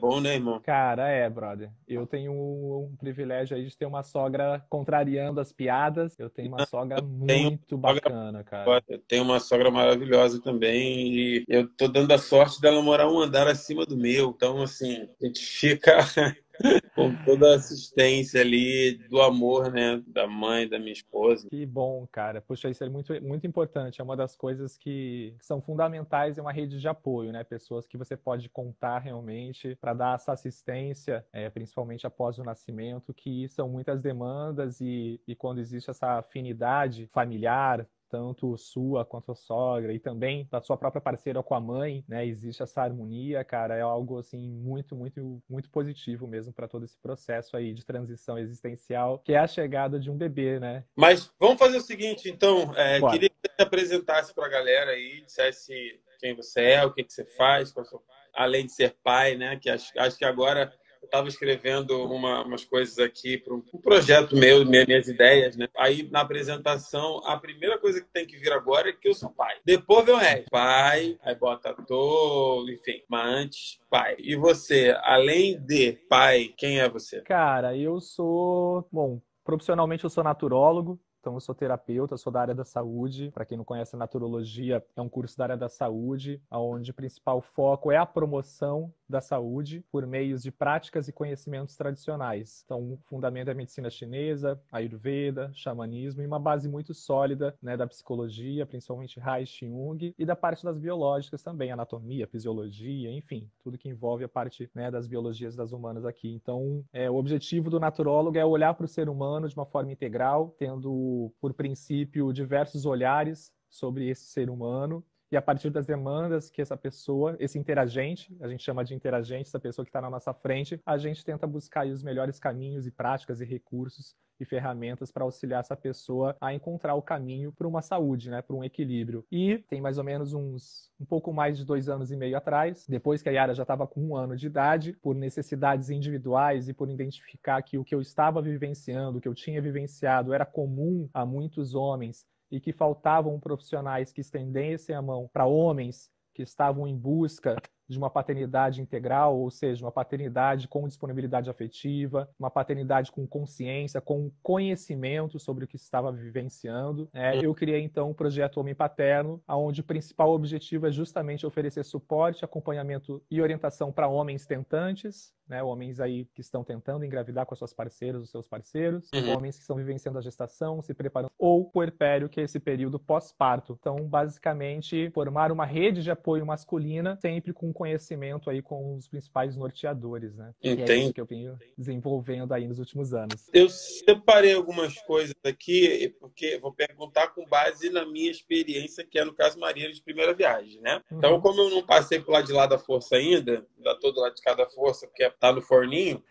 Bom, né, irmão? Cara, é, brother. Eu tenho um, um, privilégio aí de ter uma sogra contrariando as piadas. Eu tenho uma sogra muito uma bacana, cara. Eu tenho uma sogra maravilhosa também. E eu tô dando a sorte dela morar um andar acima do meu. Então, assim, a gente fica com toda a assistência ali do amor, né, da mãe, da minha esposa. Que bom, cara. Puxa, isso é muito, muito importante. É uma das coisas que são fundamentais é uma rede de apoio, né? Pessoas que você pode contar realmente para dar essa assistência, é, principalmente após o nascimento, que são muitas demandas e, e quando existe essa afinidade familiar, tanto sua quanto a sogra, e também da sua própria parceira com a mãe, né? Existe essa harmonia, cara, é algo assim muito, muito, muito positivo mesmo para todo esse processo aí de transição existencial, que é a chegada de um bebê, né? Mas vamos fazer o seguinte, então, é, queria que você apresentasse para a galera aí, dissesse quem você é, o que, que você faz, é além de ser pai, né? Que acho, acho que agora estava escrevendo uma, umas coisas aqui para um, um, projeto meu, minhas ideias, né? Aí na apresentação, a primeira coisa que tem que vir agora é que eu sou pai. Depois vem o resto. Pai, aí bota todo, enfim. Mas antes, pai. E você, além de pai, quem é você? Cara, eu sou. Bom, profissionalmente eu sou naturólogo, então, eu sou terapeuta, sou da área da saúde. Para quem não conhece, a naturologia é um curso da área da saúde, onde o principal foco é a promoção da saúde por meios de práticas e conhecimentos tradicionais. Então, o fundamento é a medicina chinesa, ayurveda, xamanismo e uma base muito sólida né, da psicologia, principalmente Reich Jung, e da parte das biológicas também, anatomia, fisiologia, enfim, tudo que envolve a parte né, das biologias das humanas aqui. Então, é, o objetivo do naturólogo é olhar para o ser humano de uma forma integral, tendo por princípio diversos olhares sobre esse ser humano e a partir das demandas que essa pessoa, esse interagente, a gente chama de interagente, essa pessoa que está na nossa frente, a gente tenta buscar os melhores caminhos e práticas e recursos e ferramentas para auxiliar essa pessoa a encontrar o caminho para uma saúde, né, para um equilíbrio. E tem mais ou menos uns um pouco mais de dois anos e meio atrás, depois que a Yara já estava com um ano de idade, por necessidades individuais e por identificar que o que eu estava vivenciando, o que eu tinha vivenciado, era comum a muitos homens e que faltavam profissionais que estendessem a mão para homens que estavam em busca de uma paternidade integral, ou seja, uma paternidade com disponibilidade afetiva, uma paternidade com consciência, com conhecimento sobre o que estava vivenciando. É, eu criei então o projeto Homem Paterno, onde o principal objetivo é justamente oferecer suporte, acompanhamento e orientação para homens tentantes, né? Homens aí que estão tentando engravidar com as suas parceiras, os seus parceiros, uhum. homens que estão vivenciando a gestação, se preparando, ou puerpério, que é esse período pós-parto. Então, basicamente, formar uma rede de apoio masculina, sempre com conhecimento aí com os principais norteadores, né? Entendi. é isso que eu venho desenvolvendo aí nos últimos anos. Eu separei algumas coisas aqui, porque vou perguntar com base na minha experiência, que é no caso marinheiro de primeira viagem, né? Então, uhum. Então, como eu não passei por lá de lá da força ainda, da todo lado de cada força, porque é tá no forninho.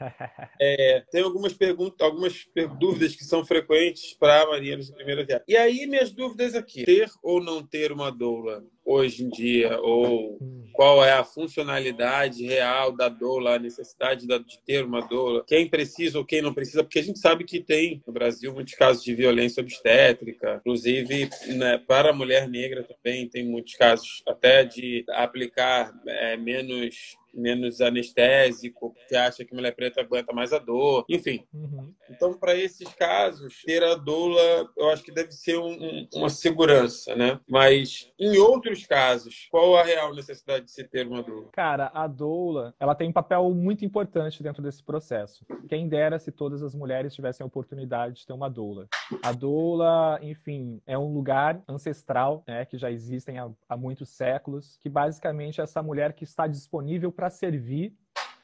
É, tem algumas perguntas, algumas dúvidas que são frequentes para marinheiros de primeira viagem. E aí minhas dúvidas aqui: ter ou não ter uma doula hoje em dia ou hum. qual é a funcionalidade real da doula, a necessidade de ter uma doula, quem precisa ou quem não precisa, porque a gente sabe que tem no Brasil muitos casos de violência obstétrica, inclusive né, para a mulher negra também tem muitos casos até de aplicar é, menos menos anestésico, que acha que mulher preta aguenta mais a dor, enfim. Uhum. Então, para esses casos, ter a doula, eu acho que deve ser um, um, uma segurança, né? Mas em outros casos, qual a real necessidade de se ter uma doula? Cara, a doula, ela tem um papel muito importante dentro desse processo. Quem dera se todas as mulheres tivessem a oportunidade de ter uma doula. A doula, enfim, é um lugar ancestral, né, que já existem há, há muitos séculos, que basicamente é essa mulher que está disponível para servir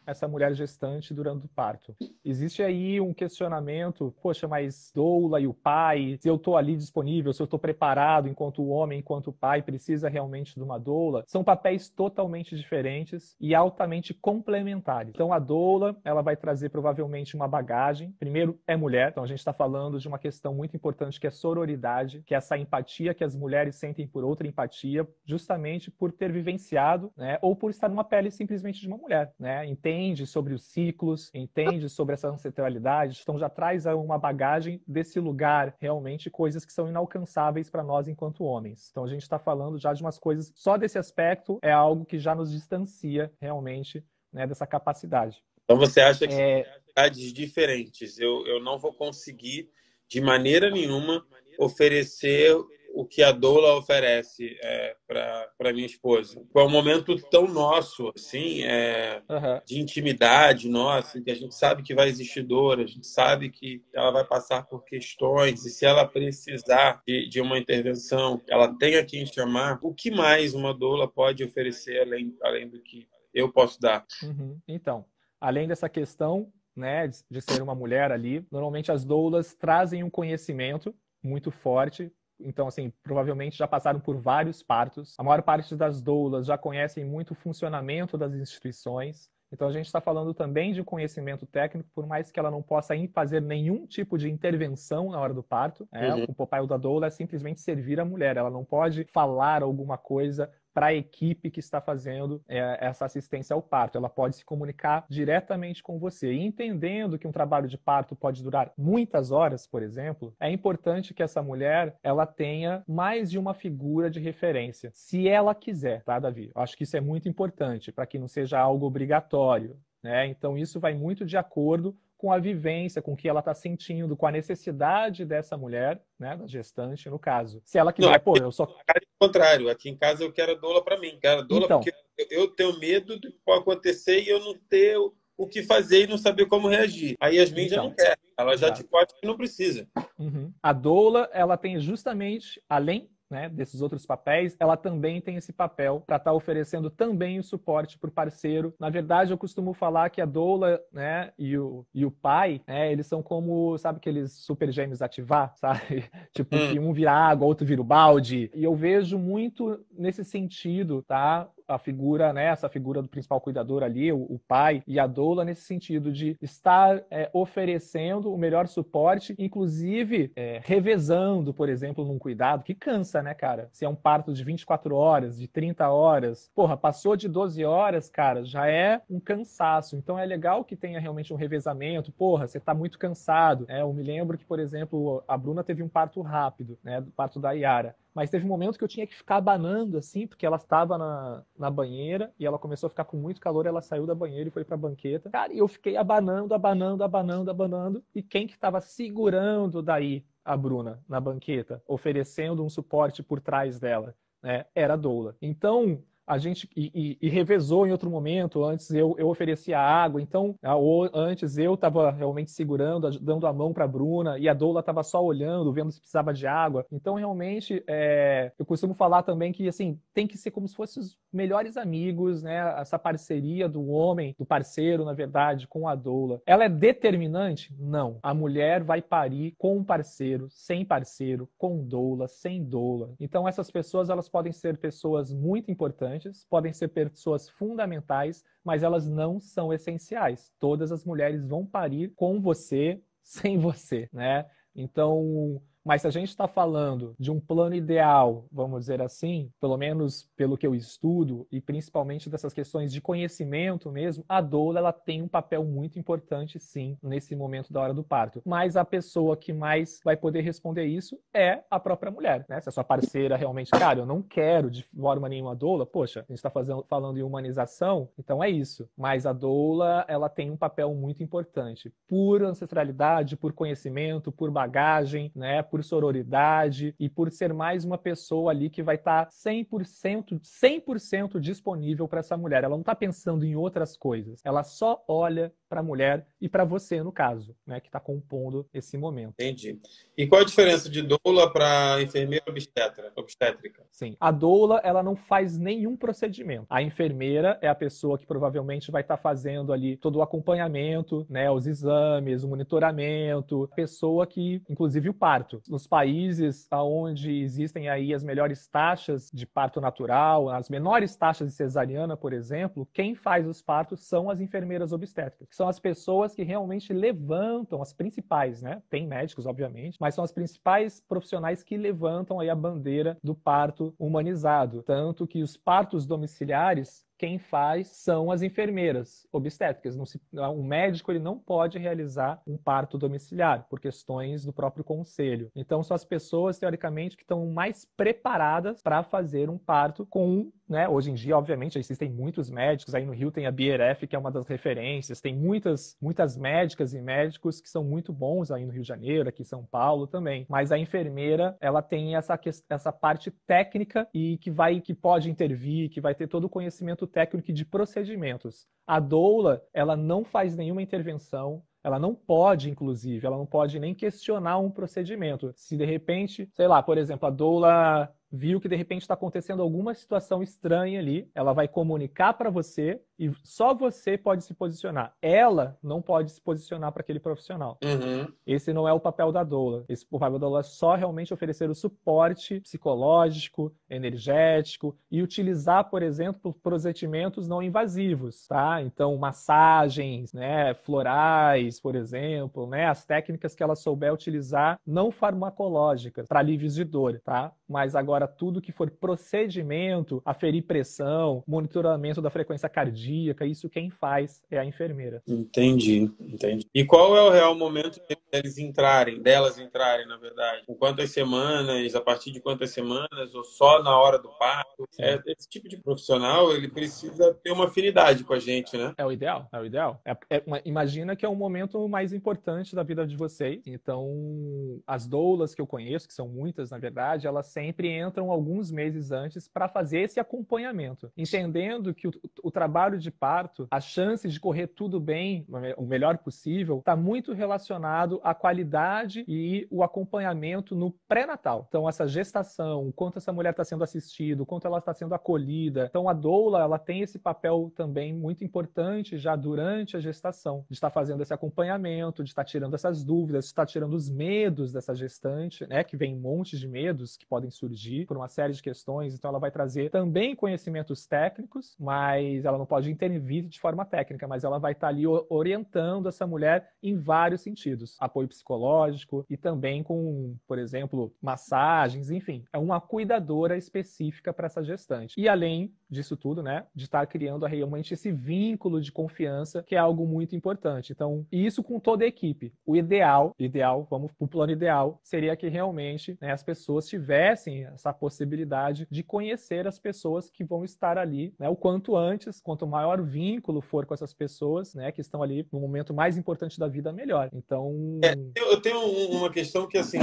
essa mulher gestante durante o parto. Existe aí um questionamento, poxa, mas doula e o pai, se eu estou ali disponível, se eu estou preparado enquanto o homem, enquanto o pai, precisa realmente de uma doula? São papéis totalmente diferentes e altamente complementares. Então a doula, ela vai trazer provavelmente uma bagagem. Primeiro é mulher, então a gente está falando de uma questão muito importante que é sororidade, que é essa empatia que as mulheres sentem por outra empatia, justamente por ter vivenciado, né, ou por estar numa pele simplesmente de uma mulher, né? Entende entende sobre os ciclos, entende sobre essa ancestralidade, então já traz uma bagagem desse lugar realmente coisas que são inalcançáveis para nós enquanto homens. Então a gente está falando já de umas coisas, só desse aspecto é algo que já nos distancia realmente né, dessa capacidade. Então você acha que é... são realidades diferentes. Eu, eu não vou conseguir, de maneira nenhuma, oferecer o que a doula oferece é, para minha esposa. É um momento tão nosso, assim, é, uhum. de intimidade nossa, que a gente sabe que vai existir dor, a gente sabe que ela vai passar por questões, e se ela precisar de, de uma intervenção, ela tem a quem chamar. O que mais uma doula pode oferecer além, além do que eu posso dar? Uhum. Então, além dessa questão. Né, de ser uma mulher ali, normalmente as doulas trazem um conhecimento muito forte então, assim, provavelmente já passaram por vários partos. A maior parte das doulas já conhecem muito o funcionamento das instituições. Então, a gente está falando também de conhecimento técnico, por mais que ela não possa fazer nenhum tipo de intervenção na hora do parto. Né? Uhum. O papel da doula é simplesmente servir a mulher. Ela não pode falar alguma coisa para a equipe que está fazendo é, essa assistência ao parto. Ela pode se comunicar diretamente com você. E entendendo que um trabalho de parto pode durar muitas horas, por exemplo, é importante que essa mulher ela tenha mais de uma figura de referência, se ela quiser, tá, Davi? Eu acho que isso é muito importante para que não seja algo obrigatório. Né? Então, isso vai muito de acordo com a vivência, com o que ela está sentindo, com a necessidade dessa mulher, né, da gestante, no caso. Se ela quiser, não, pô, eu só. É o contrário, aqui em casa eu quero a doula para mim, cara. Doula então... porque eu tenho medo do que pode acontecer e eu não ter o que fazer e não saber como reagir. Aí as então, já não quer. Ela já te pode que não precisa. Uhum. A doula, ela tem justamente, além né, desses outros papéis, ela também tem esse papel para estar tá oferecendo também o suporte para o parceiro. Na verdade, eu costumo falar que a doula né, e, o, e o pai, né, eles são como, sabe, aqueles super gêmeos ativar, sabe? tipo, hum. que um vira água, outro vira o balde. E eu vejo muito nesse sentido, tá? a figura, né, essa figura do principal cuidador ali, o, o pai e a doula, nesse sentido de estar é, oferecendo o melhor suporte, inclusive é, revezando, por exemplo, num cuidado, que cansa, né, cara? Se é um parto de 24 horas, de 30 horas, porra, passou de 12 horas, cara, já é um cansaço. Então é legal que tenha realmente um revezamento, porra, você tá muito cansado. É, eu me lembro que, por exemplo, a Bruna teve um parto rápido, né, do parto da Yara. Mas teve um momento que eu tinha que ficar abanando, assim, porque ela estava na, na banheira e ela começou a ficar com muito calor, ela saiu da banheira e foi para a banqueta. Cara, e eu fiquei abanando, abanando, abanando, abanando. E quem que estava segurando daí a Bruna na banqueta, oferecendo um suporte por trás dela, né? Era a doula. Então, a gente e, e, e, revezou em outro momento. Antes eu, eu oferecia água, então a, antes eu estava realmente segurando, dando a mão para a Bruna e a Doula estava só olhando, vendo se precisava de água. Então realmente é, eu costumo falar também que assim tem que ser como se fossem os melhores amigos, né? Essa parceria do homem, do parceiro, na verdade, com a doula. Ela é determinante? Não. A mulher vai parir com parceiro, sem parceiro, com doula, sem doula. Então essas pessoas elas podem ser pessoas muito importantes importantes, podem ser pessoas fundamentais, mas elas não são essenciais. Todas as mulheres vão parir com você, sem você, né? Então, mas se a gente está falando de um plano ideal, vamos dizer assim, pelo menos pelo que eu estudo e principalmente dessas questões de conhecimento mesmo, a doula ela tem um papel muito importante sim nesse momento da hora do parto. Mas a pessoa que mais vai poder responder isso é a própria mulher, né? Se a sua parceira realmente, cara, eu não quero de forma nenhuma doula, poxa, a gente está falando em humanização, então é isso. Mas a doula ela tem um papel muito importante por ancestralidade, por conhecimento, por bagagem, né? por sororidade e por ser mais uma pessoa ali que vai estar tá 100%, 100% disponível para essa mulher. Ela não está pensando em outras coisas. Ela só olha para a mulher e para você, no caso, né, que está compondo esse momento. Entendi. E qual a diferença de doula para enfermeira obstetra, obstétrica? Sim, a doula ela não faz nenhum procedimento. A enfermeira é a pessoa que provavelmente vai estar tá fazendo ali todo o acompanhamento, né, os exames, o monitoramento, a pessoa que, inclusive o parto. Nos países onde existem aí as melhores taxas de parto natural, as menores taxas de cesariana, por exemplo, quem faz os partos são as enfermeiras obstétricas, são as pessoas que realmente levantam, as principais, né? Tem médicos, obviamente, mas são as principais profissionais que levantam aí a bandeira do parto humanizado. Tanto que os partos domiciliares quem faz são as enfermeiras obstétricas. Não se, um médico ele não pode realizar um parto domiciliar por questões do próprio conselho. Então são as pessoas teoricamente que estão mais preparadas para fazer um parto com né? Hoje em dia, obviamente, existem muitos médicos. Aí no Rio tem a BRF, que é uma das referências. Tem muitas, muitas médicas e médicos que são muito bons aí no Rio de Janeiro, aqui em São Paulo também. Mas a enfermeira, ela tem essa, essa parte técnica e que vai, que pode intervir, que vai ter todo o conhecimento técnico de procedimentos. A doula, ela não faz nenhuma intervenção, ela não pode, inclusive, ela não pode nem questionar um procedimento. Se de repente, sei lá, por exemplo, a doula viu que de repente está acontecendo alguma situação estranha ali, ela vai comunicar para você e só você pode se posicionar. Ela não pode se posicionar para aquele profissional. Uhum. Esse não é o papel da doula. Esse o papel da doula é só realmente oferecer o suporte psicológico, energético e utilizar, por exemplo, procedimentos não invasivos, tá? Então, massagens, né, florais, por exemplo, né, as técnicas que ela souber utilizar não farmacológicas para alívios de dor, tá? Mas agora para tudo que for procedimento, aferir pressão, monitoramento da frequência cardíaca, isso quem faz é a enfermeira. Entendi, entendi. E qual é o real momento deles entrarem, delas entrarem, na verdade? Com quantas semanas, a partir de quantas semanas, ou só na hora do parto? É, esse tipo de profissional, ele precisa ter uma afinidade com a gente, né? É o ideal, é o ideal. É, é uma, imagina que é um momento mais importante da vida de vocês, então as doulas que eu conheço, que são muitas, na verdade, elas sempre entram entram alguns meses antes para fazer esse acompanhamento, entendendo que o, o, trabalho de parto, as chances de correr tudo bem, o melhor possível, está muito relacionado à qualidade e o acompanhamento no pré-natal. Então, essa gestação, o quanto essa mulher está sendo assistida, o quanto ela está sendo acolhida. Então, a doula ela tem esse papel também muito importante já durante a gestação, de estar fazendo esse acompanhamento, de estar tirando essas dúvidas, de estar tirando os medos dessa gestante, né? Que vem um monte de medos que podem surgir por uma série de questões, então ela vai trazer também conhecimentos técnicos, mas ela não pode intervir de forma técnica, mas ela vai estar tá ali orientando essa mulher em vários sentidos, apoio psicológico e também com, por exemplo, massagens, enfim, é uma cuidadora específica para essa gestante. E além disso tudo, né, de estar tá criando realmente esse vínculo de confiança, que é algo muito importante. Então, e isso com toda a equipe. O ideal, ideal, vamos o plano ideal, seria que realmente né, as pessoas tivessem essa possibilidade de conhecer as pessoas que vão estar ali, né, o quanto antes, quanto maior o vínculo for com essas pessoas, né, que estão ali no momento mais importante da vida, melhor. Então, é, eu tenho uma questão que assim,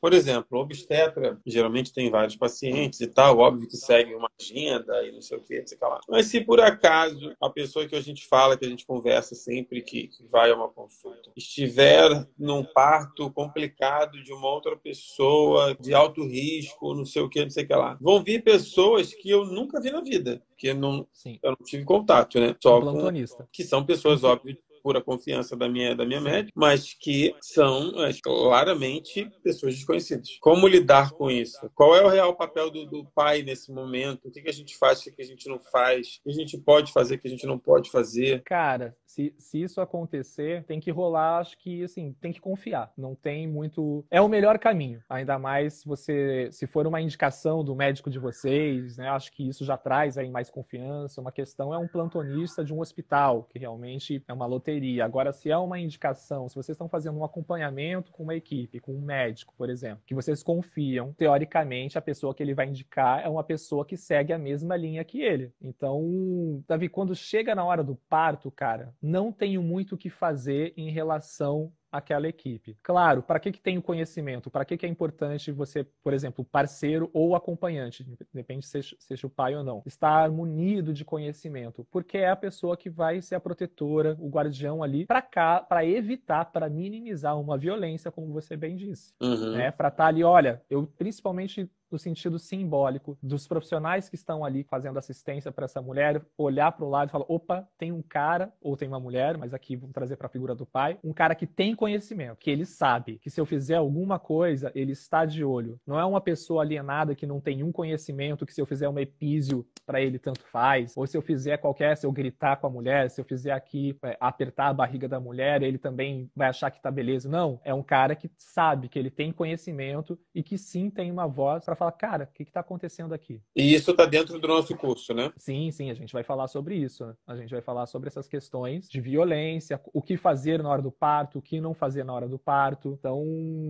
por exemplo, obstetra geralmente tem vários pacientes e tal, óbvio que segue uma agenda e não sei o que, sei lá. Mas se por acaso a pessoa que a gente fala, que a gente conversa sempre que, que vai a uma consulta, estiver num parto complicado de uma outra pessoa de alto risco, não sei o que, não sei o que lá. Vão vir pessoas que eu nunca vi na vida, que não, Sim. eu não tive contato, né? Só com, que são pessoas, óbvio, pura confiança da minha, da minha médica, mas que são é, claramente pessoas desconhecidas. Como lidar com isso? Qual é o real papel do, do pai nesse momento? O que, que a gente faz, o que a gente não faz? O que a gente pode fazer, o que a gente não pode fazer? Cara, se, se isso acontecer, tem que rolar, acho que assim, tem que confiar. Não tem muito. É o melhor caminho. Ainda mais se você. Se for uma indicação do médico de vocês, né? Acho que isso já traz aí mais confiança. Uma questão é um plantonista de um hospital, que realmente é uma loteria. Agora, se é uma indicação, se vocês estão fazendo um acompanhamento com uma equipe, com um médico, por exemplo, que vocês confiam, teoricamente, a pessoa que ele vai indicar é uma pessoa que segue a mesma linha que ele. Então, Davi, quando chega na hora do parto, cara, não tenho muito o que fazer em relação àquela equipe. Claro, para que, que tem o conhecimento? Para que, que é importante você, por exemplo, parceiro ou acompanhante, depende se seja o pai ou não, estar munido de conhecimento, porque é a pessoa que vai ser a protetora, o guardião ali, para cá, para evitar, para minimizar uma violência, como você bem disse. Uhum. Né? Para estar tá ali, olha, eu principalmente no sentido simbólico, dos profissionais que estão ali fazendo assistência para essa mulher, olhar para o lado e falar: opa, tem um cara, ou tem uma mulher, mas aqui vamos trazer para a figura do pai, um cara que tem conhecimento, que ele sabe que se eu fizer alguma coisa, ele está de olho. Não é uma pessoa alienada que não tem um conhecimento, que se eu fizer uma epísio para ele, tanto faz, ou se eu fizer qualquer, se eu gritar com a mulher, se eu fizer aqui é, apertar a barriga da mulher, ele também vai achar que tá beleza. Não, é um cara que sabe, que ele tem conhecimento e que sim tem uma voz para fala, cara, o que está acontecendo aqui? E isso está dentro do nosso curso, né? Sim, sim, a gente vai falar sobre isso. A gente vai falar sobre essas questões de violência, o que fazer na hora do parto, o que não fazer na hora do parto. Então,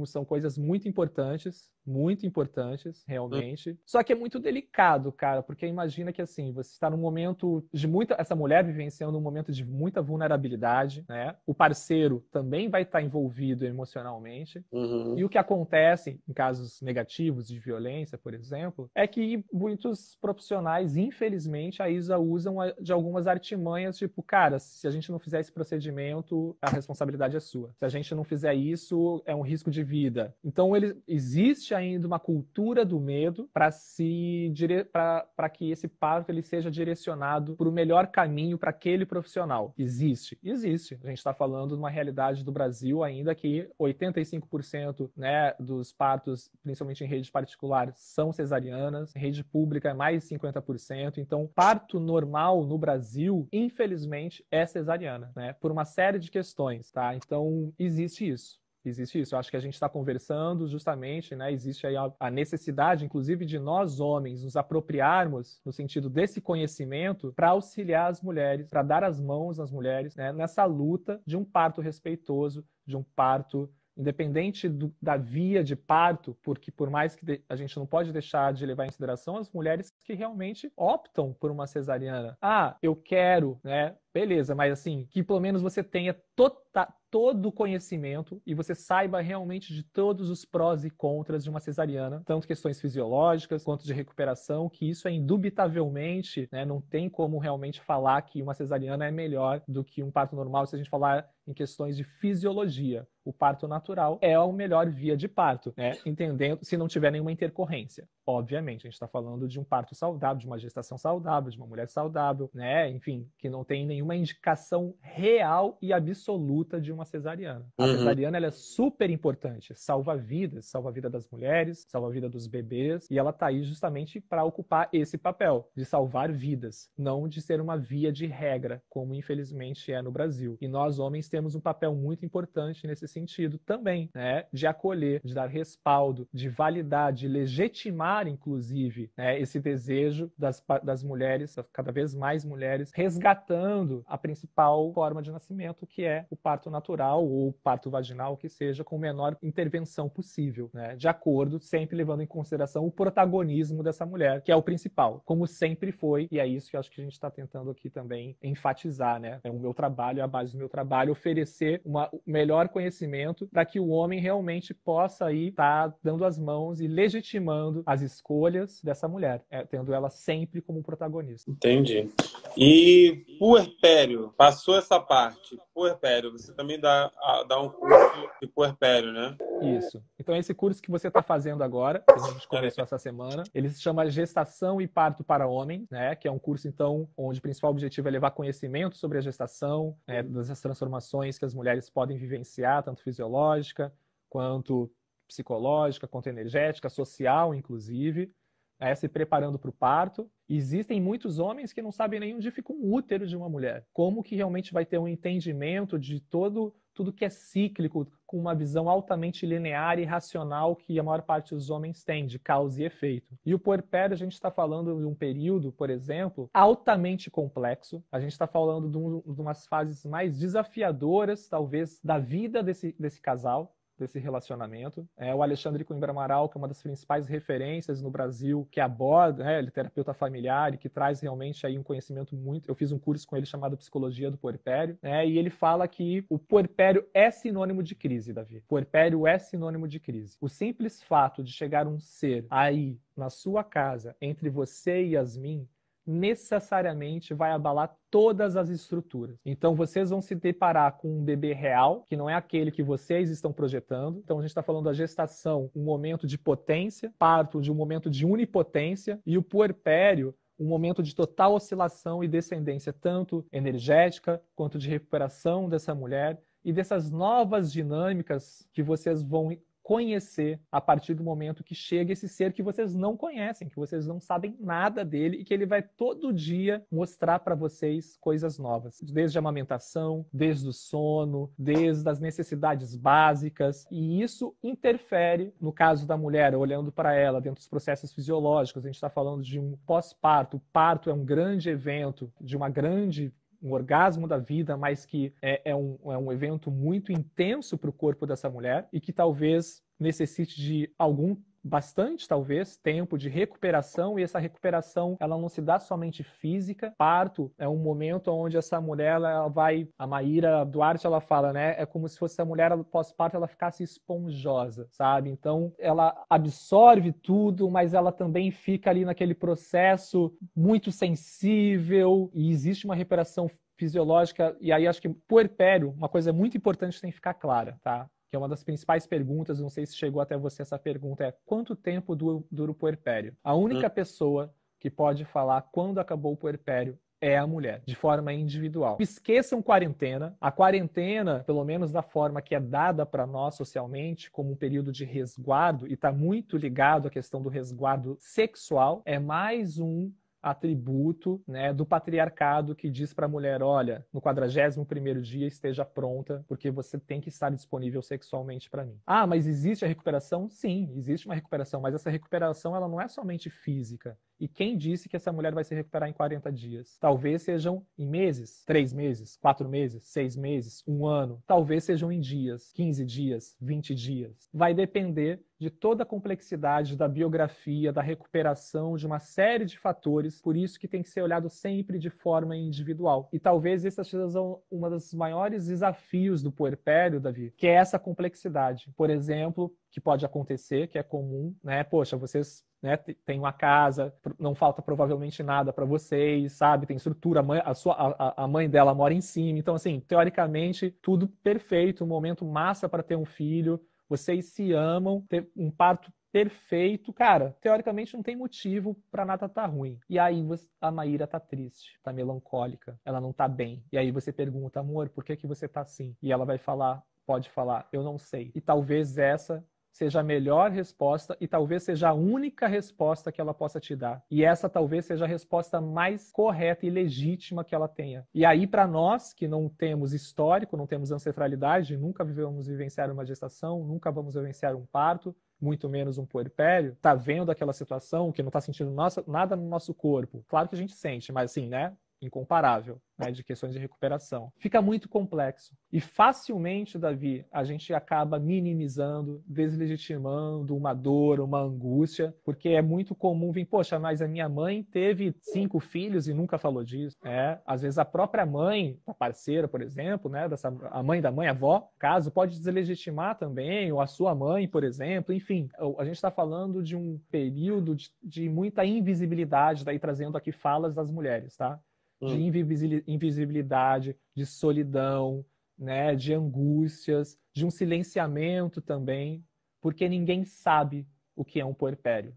são coisas muito importantes muito importantes, hum. realmente. Uhum. Só que é muito delicado, cara, porque imagina que assim, você está num momento de muita. Essa mulher vivenciando um momento de muita vulnerabilidade, né? O parceiro também vai estar envolvido emocionalmente. Uhum. E o que acontece em casos negativos de violência, por exemplo, é que muitos profissionais, infelizmente, a ISA usam de algumas artimanhas, tipo, cara, se a gente não fizer esse procedimento, a responsabilidade é sua. Se a gente não fizer isso, é um risco de vida. Então, ele, existe ainda uma cultura do medo para se dire... para que esse parto ele seja direcionado para o melhor caminho para aquele profissional. Existe, existe. A gente está falando de uma realidade do Brasil ainda que 85% né, dos partos, principalmente em rede particular, são cesarianas, em rede pública é mais 50%. Então, parto normal no Brasil, infelizmente, é cesariana, né? Por uma série de questões, tá? Então, existe isso existe isso. Eu acho que a gente está conversando justamente, né? Existe aí a, a necessidade, inclusive, de nós homens nos apropriarmos no sentido desse conhecimento para auxiliar as mulheres, para dar as mãos às mulheres, né? Nessa luta de um parto respeitoso, de um parto independente do, da via de parto, porque por mais que de, a gente não pode deixar de levar em consideração as mulheres que realmente optam por uma cesariana. Ah, eu quero, né, Beleza, mas assim, que pelo menos você tenha tota, todo o conhecimento e você saiba realmente de todos os prós e contras de uma cesariana, tanto questões fisiológicas quanto de recuperação, que isso é indubitavelmente, né, não tem como realmente falar que uma cesariana é melhor do que um parto normal se a gente falar em questões de fisiologia. O parto natural é a melhor via de parto, né? Entendendo se não tiver nenhuma intercorrência. Obviamente, a gente está falando de um parto saudável, de uma gestação saudável, de uma mulher saudável, né? Enfim, que não tem nenhum nenhuma indicação real e absoluta de uma cesariana. A uhum. cesariana é super importante, salva vidas, salva a vida das mulheres, salva a vida dos bebês, e ela está aí justamente para ocupar esse papel de salvar vidas, não de ser uma via de regra, como infelizmente é no Brasil. E nós homens temos um papel muito importante nesse sentido também, né, de acolher, de dar respaldo, de validar, de legitimar inclusive, né, esse desejo das, das mulheres, cada vez mais mulheres resgatando a principal forma de nascimento, que é o parto natural ou o parto vaginal, que seja com menor intervenção possível, né? De acordo, sempre levando em consideração o protagonismo dessa mulher, que é o principal, como sempre foi, e é isso que eu acho que a gente está tentando aqui também enfatizar, né? É o meu trabalho, é a base do meu trabalho, oferecer um melhor conhecimento para que o homem realmente possa aí estar tá dando as mãos e legitimando as escolhas dessa mulher, é, tendo ela sempre como protagonista. Entendi. E puer puerpério, passou essa parte, puerpério, você também dá, dá um curso de puerpério, né? Isso. Então, esse curso que você está fazendo agora, que a gente começou essa semana, ele se chama Gestação e Parto para Homem, né? Que é um curso, então, onde o principal objetivo é levar conhecimento sobre a gestação, né? das transformações que as mulheres podem vivenciar, tanto fisiológica quanto psicológica, quanto energética, social, inclusive, né? se preparando para o parto, Existem muitos homens que não sabem nem onde fica um útero de uma mulher. Como que realmente vai ter um entendimento de todo tudo que é cíclico, com uma visão altamente linear e racional que a maior parte dos homens tem, de causa e efeito. E o puerpério, a gente está falando de um período, por exemplo, altamente complexo. A gente está falando de, um, de umas fases mais desafiadoras, talvez, da vida desse, desse casal desse relacionamento. É, o Alexandre Coimbra Amaral, que é uma das principais referências no Brasil, que aborda, é, ele é terapeuta familiar e que traz realmente aí um conhecimento muito... Eu fiz um curso com ele chamado Psicologia do Puerpério, né, e ele fala que o puerpério é sinônimo de crise, Davi. Puerpério é sinônimo de crise. O simples fato de chegar um ser aí na sua casa, entre você e Yasmin, necessariamente vai abalar todas as estruturas. Então vocês vão se deparar com um bebê real, que não é aquele que vocês estão projetando. Então a gente está falando da gestação, um momento de potência, parto de um momento de unipotência e o puerpério um momento de total oscilação e descendência tanto energética quanto de recuperação dessa mulher e dessas novas dinâmicas que vocês vão conhecer a partir do momento que chega esse ser que vocês não conhecem, que vocês não sabem nada dele e que ele vai todo dia mostrar para vocês coisas novas, desde a amamentação, desde o sono, desde as necessidades básicas, e isso interfere no caso da mulher, olhando para ela dentro dos processos fisiológicos, a gente está falando de um pós-parto, o parto é um grande evento, de uma grande um orgasmo da vida, mas que é, é, um, é um evento muito intenso para o corpo dessa mulher e que talvez necessite de algum bastante, talvez, tempo de recuperação e essa recuperação ela não se dá somente física. Parto é um momento onde essa mulher ela vai, a Maíra Duarte ela fala, né, é como se fosse a mulher pós-parto ela ficasse esponjosa, sabe? Então ela absorve tudo, mas ela também fica ali naquele processo muito sensível e existe uma recuperação fisiológica, e aí acho que puerpério, uma coisa muito importante tem que ficar clara, tá? que é uma das principais perguntas, não sei se chegou até você essa pergunta, é quanto tempo dura o puerpério? A única hum. pessoa que pode falar quando acabou o puerpério é a mulher, de forma individual. Esqueçam quarentena. A quarentena, pelo menos da forma que é dada para nós socialmente, como um período de resguardo, e está muito ligado à questão do resguardo sexual, é mais um atributo né, do patriarcado que diz para a mulher, olha, no 41 dia esteja pronta, porque você tem que estar disponível sexualmente para mim. Ah, mas existe a recuperação? Sim, existe uma recuperação, mas essa recuperação ela não é somente física. E quem disse que essa mulher vai se recuperar em 40 dias? Talvez sejam em meses, três meses, quatro meses, seis meses, um ano. Talvez sejam em dias, 15 dias, 20 dias. Vai depender de toda a complexidade da biografia, da recuperação, de uma série de fatores, por isso que tem que ser olhado sempre de forma individual. E talvez essa seja uma dos maiores desafios do puerpério, Davi, que é essa complexidade. Por exemplo, que pode acontecer, que é comum, né? Poxa, vocês né, têm uma casa, não falta provavelmente nada para vocês, sabe? Tem estrutura, a mãe, a, sua, a, a mãe dela mora em cima. Então, assim, teoricamente, tudo perfeito, um momento massa para ter um filho, vocês se amam, ter um parto perfeito, cara, teoricamente não tem motivo pra nada tá ruim. E aí a Maíra tá triste, tá melancólica, ela não tá bem. E aí você pergunta, amor, por que que você tá assim? E ela vai falar, pode falar, eu não sei. E talvez essa seja a melhor resposta e talvez seja a única resposta que ela possa te dar. E essa talvez seja a resposta mais correta e legítima que ela tenha. E aí, para nós que não temos histórico, não temos ancestralidade, nunca vivemos vivenciar uma gestação, nunca vamos vivenciar um parto, muito menos um puerpério, tá vendo aquela situação que não tá sentindo nossa, nada no nosso corpo. Claro que a gente sente, mas assim, né? incomparável, né, de questões de recuperação. Fica muito complexo. E facilmente, Davi, a gente acaba minimizando, deslegitimando uma dor, uma angústia, porque é muito comum vir, poxa, mas a minha mãe teve cinco filhos e nunca falou disso. É, às vezes a própria mãe, a parceira, por exemplo, né, dessa, a mãe da mãe, a avó, caso, pode deslegitimar também, ou a sua mãe, por exemplo, enfim. A gente está falando de um período de, de muita invisibilidade, daí tá trazendo aqui falas das mulheres, tá? de hum. invisibilidade, de solidão, né, de angústias, de um silenciamento também, porque ninguém sabe o que é um puerpério.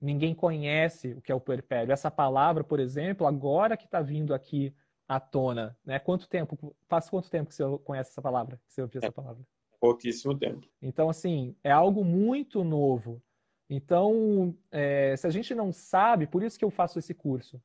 Ninguém conhece o que é o puerpério. Essa palavra, por exemplo, agora que está vindo aqui à tona, né? Quanto tempo? Faz quanto tempo que você conhece essa palavra? Que você ouviu essa é. palavra? Pouquíssimo tempo. Então, assim, é algo muito novo. Então, é, se a gente não sabe, por isso que eu faço esse curso,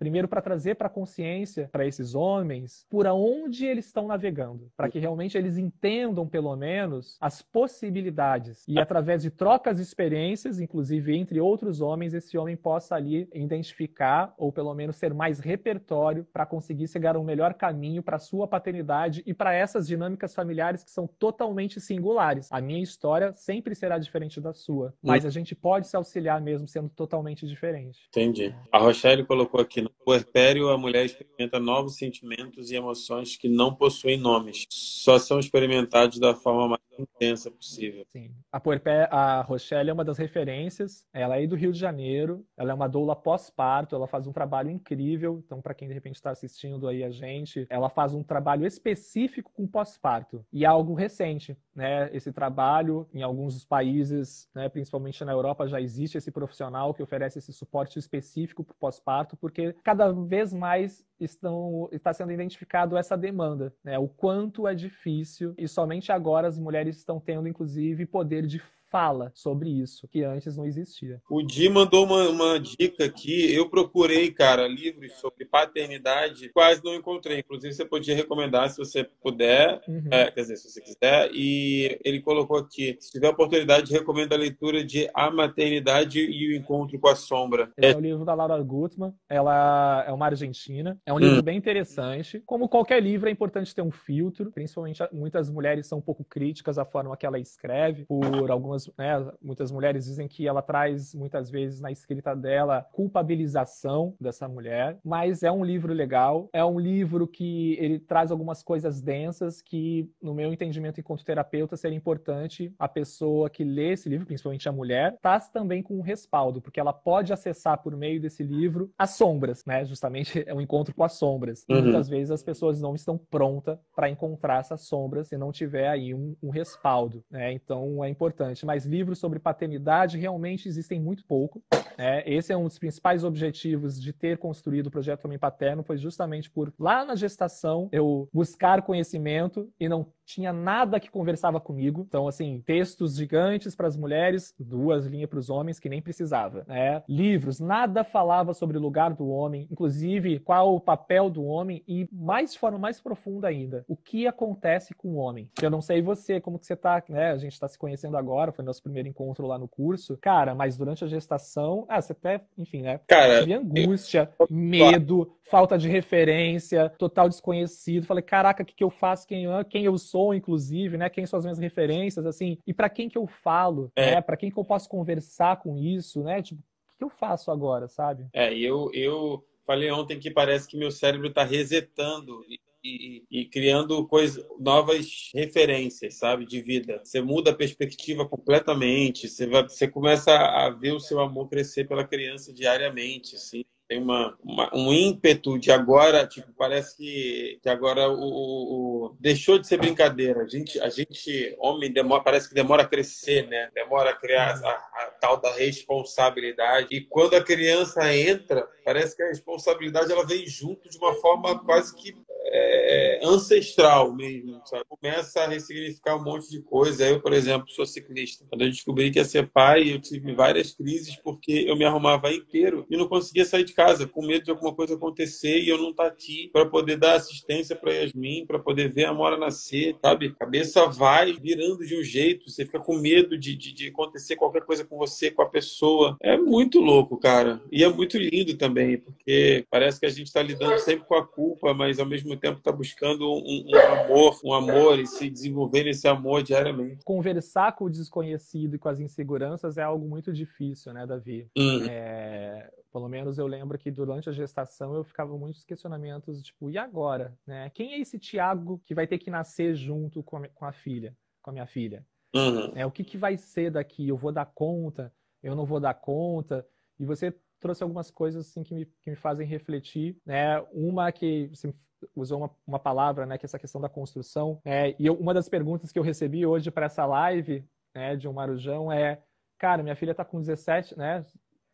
Primeiro, para trazer para a consciência, para esses homens, por onde eles estão navegando, para que realmente eles entendam, pelo menos, as possibilidades. E através de trocas de experiências, inclusive entre outros homens, esse homem possa ali identificar, ou pelo menos ser mais repertório, para conseguir chegar a um melhor caminho para sua paternidade e para essas dinâmicas familiares que são totalmente singulares. A minha história sempre será diferente da sua, mas hum. a gente pode se auxiliar mesmo sendo totalmente diferente. Entendi. A Rochelle colocou aqui no puerpério, a mulher experimenta novos sentimentos e emoções que não possuem nomes. Só são experimentados da forma mais intensa possível. Sim. A, puerpé, a Rochelle é uma das referências. Ela é do Rio de Janeiro. Ela é uma doula pós-parto. Ela faz um trabalho incrível. Então, para quem de repente está assistindo aí a gente, ela faz um trabalho específico com pós-parto. E é algo recente, né? Esse trabalho em alguns países, né? principalmente na Europa, já existe esse profissional que oferece esse suporte específico para o pós-parto, porque cada vez mais estão, está sendo identificado essa demanda, né? o quanto é difícil e somente agora as mulheres estão tendo, inclusive, poder de fala sobre isso, que antes não existia. O Di mandou uma, uma dica aqui. Eu procurei, cara, livros sobre paternidade, quase não encontrei. Inclusive, você podia recomendar se você puder, uhum. é, quer dizer, se você quiser. E ele colocou aqui: se tiver oportunidade, recomendo a leitura de A Maternidade e o Encontro com a Sombra. Esse é, é um livro da Laura Gutman. Ela é uma argentina. É um hum. livro hum. bem interessante. Como qualquer livro, é importante ter um filtro. Principalmente, muitas mulheres são um pouco críticas à forma que ela escreve, por algumas algumas, né, muitas mulheres dizem que ela traz muitas vezes na escrita dela culpabilização dessa mulher, mas é um livro legal, é um livro que ele traz algumas coisas densas que, no meu entendimento enquanto terapeuta, seria importante a pessoa que lê esse livro, principalmente a mulher, tá também com um respaldo, porque ela pode acessar por meio desse livro as sombras, né? Justamente é um encontro com as sombras. Uhum. Muitas vezes as pessoas não estão prontas para encontrar essas sombras se não tiver aí um, um respaldo, né? Então é importante mas livros sobre paternidade realmente existem muito pouco. Né? Esse é um dos principais objetivos de ter construído o projeto Homem Paterno, foi justamente por, lá na gestação, eu buscar conhecimento e não tinha nada que conversava comigo. Então, assim, textos gigantes para as mulheres, duas linhas para os homens, que nem precisava. Né? Livros, nada falava sobre o lugar do homem, inclusive qual o papel do homem e, mais de forma mais profunda ainda, o que acontece com o homem. Eu não sei você, como que você está, né? A gente está se conhecendo agora, foi nosso primeiro encontro lá no curso. Cara, mas durante a gestação, ah, você até, enfim, né? Cara, tive angústia, eu... medo, falta de referência, total desconhecido. Falei, caraca, o que, que eu faço? Quem, quem eu sou, inclusive, né? Quem são as minhas referências, assim? E para quem que eu falo, é. né? Para quem que eu posso conversar com isso, né? Tipo, o que eu faço agora, sabe? É, eu, eu falei ontem que parece que meu cérebro está resetando e, e, criando coisas novas referências, sabe, de vida. Você muda a perspectiva completamente, você, vai, você começa a ver o seu amor crescer pela criança diariamente, assim. Tem uma, uma um ímpeto de agora, tipo, parece que, que agora o, o, o, deixou de ser brincadeira. A gente, a gente homem, demora, parece que demora a crescer, né? Demora a criar uhum. a, a tal da responsabilidade. E quando a criança entra, parece que a responsabilidade ela vem junto de uma forma quase que é, é, ancestral mesmo, sabe? Começa a ressignificar um monte de coisa. Eu, por exemplo, sou ciclista. Quando eu descobri que ia ser pai, eu tive várias crises porque eu me arrumava inteiro e não conseguia sair de casa, com medo de alguma coisa acontecer e eu não estar tá aqui para poder dar assistência para Yasmin, para poder ver a Mora nascer, sabe? Cabeça vai virando de um jeito, você fica com medo de, de, de acontecer qualquer coisa com você, com a pessoa. É muito louco, cara. E é muito lindo também, porque parece que a gente está lidando sempre com a culpa, mas ao mesmo mesmo tempo está buscando um, um, amor, um amor e se desenvolver esse amor diariamente. Conversar com o desconhecido e com as inseguranças é algo muito difícil, né, Davi? Hum. É, pelo menos eu lembro que durante a gestação eu ficava muitos questionamentos, tipo, e agora? Né? Quem é esse Tiago que vai ter que nascer junto com a, com a filha, com a minha filha? Uhum. É, o que, que vai ser daqui? Eu vou dar conta? Eu não vou dar conta? E você trouxe algumas coisas assim que me, que me fazem refletir, né? Uma que você usou uma, uma palavra, né, que é essa questão da construção, né? E eu, uma das perguntas que eu recebi hoje para essa live, né, de um marujão é, cara, minha filha está com 17, né?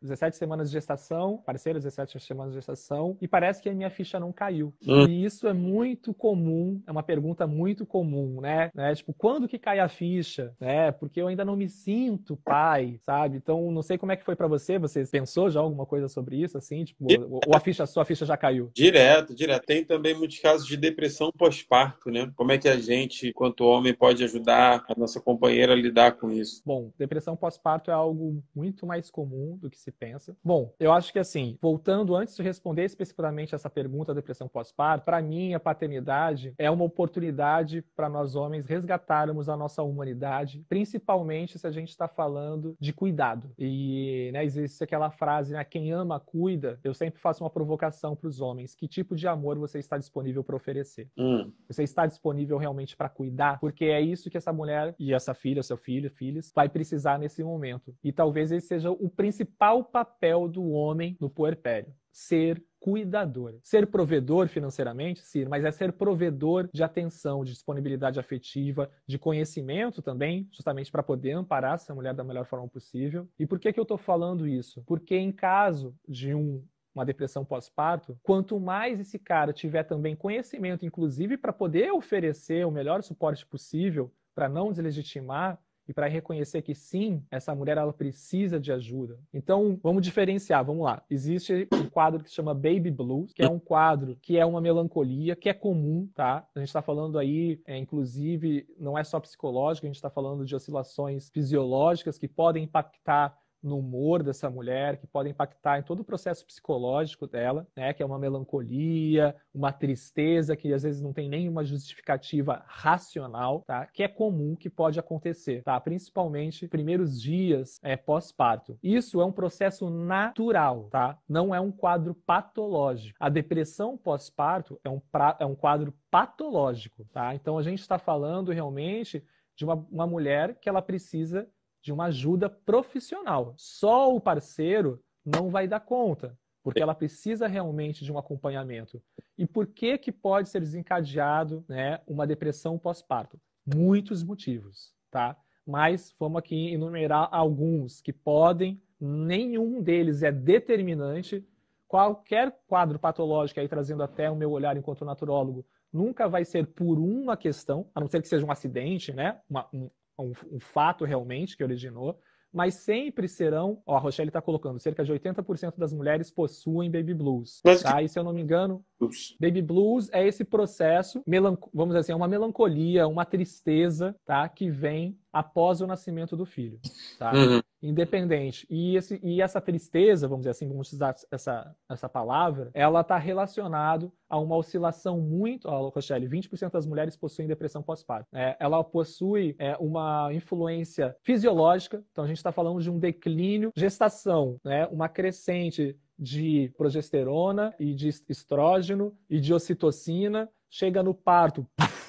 17 semanas de gestação, pareceram 17 semanas de gestação, e parece que a minha ficha não caiu. Hum. E isso é muito comum, é uma pergunta muito comum, né? né? Tipo, quando que cai a ficha? Né? Porque eu ainda não me sinto pai, sabe? Então, não sei como é que foi para você, você pensou já alguma coisa sobre isso, assim? Tipo, direto. ou a ficha, sua ficha já caiu? Direto, direto. Tem também muitos casos de depressão pós-parto, né? Como é que a gente, quanto homem, pode ajudar a nossa companheira a lidar com isso? Bom, depressão pós-parto é algo muito mais comum do que se pensa. Bom, eu acho que assim, voltando antes de responder especificamente essa pergunta da depressão pós-parto, para mim a paternidade é uma oportunidade para nós homens resgatarmos a nossa humanidade, principalmente se a gente está falando de cuidado. E né, existe aquela frase, né, quem ama cuida. Eu sempre faço uma provocação para os homens: que tipo de amor você está disponível para oferecer? Hum. Você está disponível realmente para cuidar? Porque é isso que essa mulher e essa filha, seu filho, filhas, vai precisar nesse momento. E talvez esse seja o principal o papel do homem no puerpério: ser cuidador, Ser provedor financeiramente, sim, mas é ser provedor de atenção, de disponibilidade afetiva, de conhecimento também, justamente para poder amparar essa mulher da melhor forma possível. E por que, que eu estou falando isso? Porque em caso de um uma depressão pós-parto, quanto mais esse cara tiver também conhecimento, inclusive para poder oferecer o melhor suporte possível para não deslegitimar e para reconhecer que sim, essa mulher ela precisa de ajuda. Então, vamos diferenciar, vamos lá. Existe um quadro que se chama Baby Blues, que é um quadro que é uma melancolia, que é comum, tá? A gente está falando aí, é, inclusive, não é só psicológico, a gente está falando de oscilações fisiológicas que podem impactar no humor dessa mulher, que podem impactar em todo o processo psicológico dela, né? Que é uma melancolia, uma tristeza que às vezes não tem nenhuma justificativa racional, tá? Que é comum que pode acontecer, tá? Principalmente primeiros dias é, pós-parto. Isso é um processo natural, tá? Não é um quadro patológico. A depressão pós-parto é um, é um quadro patológico, tá? Então a gente está falando realmente de uma, uma mulher que ela precisa de uma ajuda profissional. Só o parceiro não vai dar conta, porque ela precisa realmente de um acompanhamento. E por que que pode ser desencadeado, né, uma depressão pós-parto? Muitos motivos, tá? Mas vamos aqui enumerar alguns que podem, nenhum deles é determinante. Qualquer quadro patológico aí trazendo até o meu olhar enquanto naturólogo, nunca vai ser por uma questão, a não ser que seja um acidente, né? Uma, um, um, um fato realmente que originou, mas sempre serão, ó, a Rochelle está colocando, cerca de 80% das mulheres possuem baby blues. Mas tá? E se eu não me engano, Ups. baby blues é esse processo, vamos dizer assim, é uma melancolia, uma tristeza, tá? Que vem após o nascimento do filho, tá? Uhum independente. E, esse, e essa tristeza, vamos dizer assim, vamos usar essa, essa palavra, ela está relacionada a uma oscilação muito, Olha, Rochelle, 20% das mulheres possuem depressão pós-parto. É, ela possui é, uma influência fisiológica, então a gente está falando de um declínio, gestação, né, uma crescente de progesterona e de estrógeno e de ocitocina, chega no parto,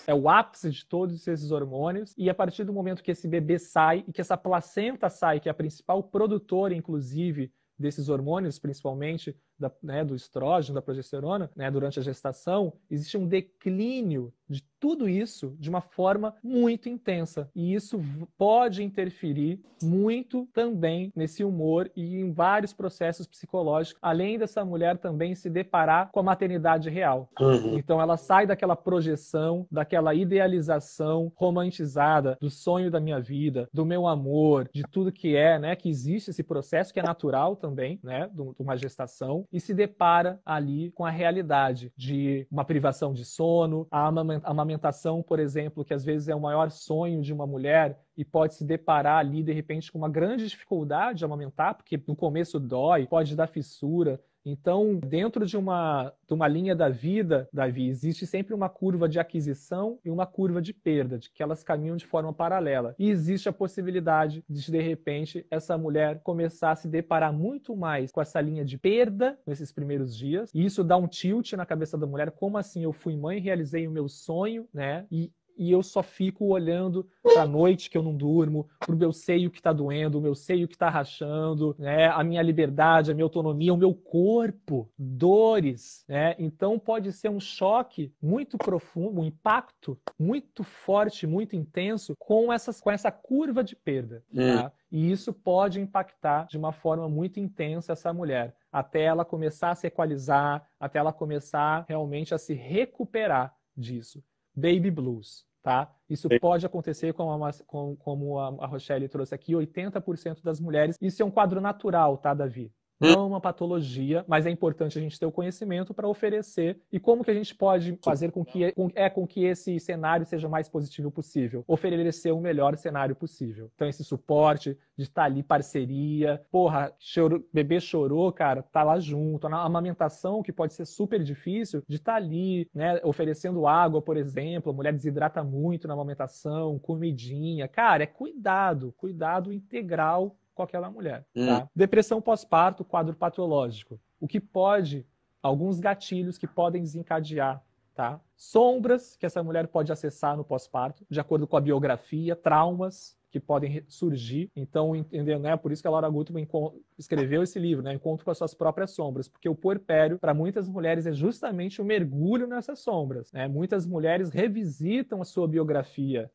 é o ápice de todos esses hormônios. E a partir do momento que esse bebê sai e que essa placenta sai, que é a principal produtora, inclusive, desses hormônios, principalmente da, né, do estrógeno, da progesterona, né, durante a gestação, existe um declínio de tudo isso de uma forma muito intensa. E isso pode interferir muito também nesse humor e em vários processos psicológicos, além dessa mulher também se deparar com a maternidade real. Uhum. Então ela sai daquela projeção, daquela idealização romantizada do sonho da minha vida, do meu amor, de tudo que é, né? Que existe esse processo que é natural também, né? De uma gestação e se depara ali com a realidade de uma privação de sono, a amamentação, por exemplo, que às vezes é o maior sonho de uma mulher e pode se deparar ali de repente com uma grande dificuldade de amamentar, porque no começo dói, pode dar fissura, então, dentro de uma, de uma linha da vida, Davi, existe sempre uma curva de aquisição e uma curva de perda, de que elas caminham de forma paralela. E existe a possibilidade de, de repente, essa mulher começar a se deparar muito mais com essa linha de perda nesses primeiros dias. E isso dá um tilt na cabeça da mulher: como assim eu fui mãe, realizei o meu sonho, né? E e eu só fico olhando para a noite que eu não durmo, para o meu seio que está doendo, o meu seio que está rachando, né? a minha liberdade, a minha autonomia, o meu corpo, dores. Né? Então pode ser um choque muito profundo, um impacto muito forte, muito intenso com, essas, com essa curva de perda. É. Tá? E isso pode impactar de uma forma muito intensa essa mulher até ela começar a se equalizar, até ela começar realmente a se recuperar disso. Baby blues. Tá? Isso Sim. pode acontecer, como a, como a Rochelle trouxe aqui, 80% das mulheres. Isso é um quadro natural, tá, Davi? Hum? Não é uma patologia, mas é importante a gente ter o conhecimento para oferecer e como que a gente pode fazer com que, com, é, com que esse cenário seja o mais positivo possível, oferecer o melhor cenário possível. Então, esse suporte de estar tá ali, parceria, porra, choro, bebê chorou, cara, tá lá junto, A amamentação, que pode ser super difícil, de estar tá ali, né, oferecendo água, por exemplo, a mulher desidrata muito na amamentação, comidinha, cara, é cuidado, cuidado integral com aquela mulher. Hum. Tá? Depressão pós-parto, quadro patológico. O que pode, alguns gatilhos que podem desencadear, tá? Sombras que essa mulher pode acessar no pós-parto, de acordo com a biografia, traumas, que podem surgir. Então, entendeu? Né? Por isso que a Laura Gutman escreveu esse livro, né? Encontro com as suas próprias sombras, porque o puerpério, para muitas mulheres, é justamente o um mergulho nessas sombras. Né? Muitas mulheres revisitam a sua biografia,